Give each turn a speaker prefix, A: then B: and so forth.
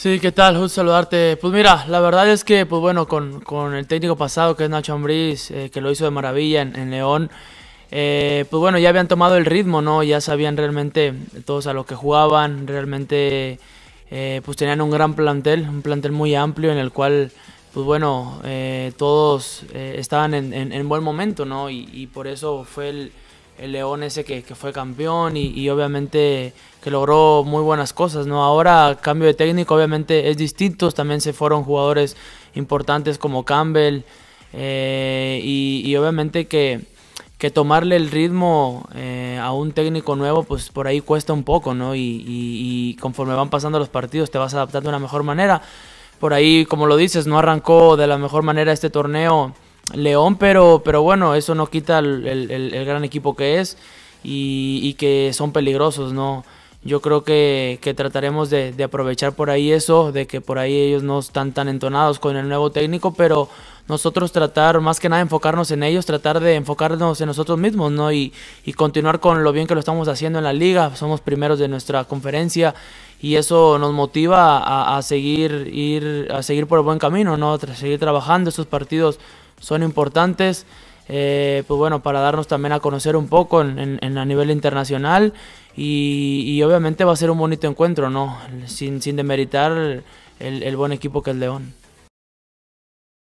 A: Sí, ¿qué tal? Justo saludarte. Pues mira, la verdad es que, pues bueno, con, el técnico pasado que es Nacho Ambriz, eh, que lo hizo de maravilla en, León, eh, pues bueno, ya habían tomado el ritmo, ¿no? Ya sabían realmente todos a lo que jugaban, realmente eh, pues tenían un gran plantel, un plantel muy amplio en el cual, pues bueno, todos estaban en, en, buen momento, ¿no? y por eso fue el el León ese que, fue campeón y, obviamente que logró muy buenas cosas, ¿no? Ahora, cambio de técnico, obviamente es distinto, también se fueron jugadores importantes como Campbell eh, y, obviamente que, tomarle el ritmo eh, a un técnico nuevo, pues por ahí cuesta un poco, ¿no? Y, y, conforme van pasando los partidos te vas adaptando de una mejor manera. Por ahí, como lo dices, no arrancó de la mejor manera este torneo León, pero, pero bueno, eso no quita el, gran equipo que es y, que son peligrosos, ¿no? Yo creo que, que trataremos de, aprovechar por ahí eso, de que por ahí ellos no están tan entonados con el nuevo técnico, pero nosotros tratar, más que nada enfocarnos en ellos, tratar de enfocarnos en nosotros mismos, ¿no? Y, y continuar con lo bien que lo estamos haciendo en la liga, somos primeros de nuestra conferencia y eso nos motiva a, seguir ir a seguir por el buen camino no seguir trabajando esos partidos son importantes eh, pues bueno para darnos también a conocer un poco en, a nivel internacional y, y, obviamente va a ser un bonito encuentro no sin, sin demeritar el, el buen equipo que es León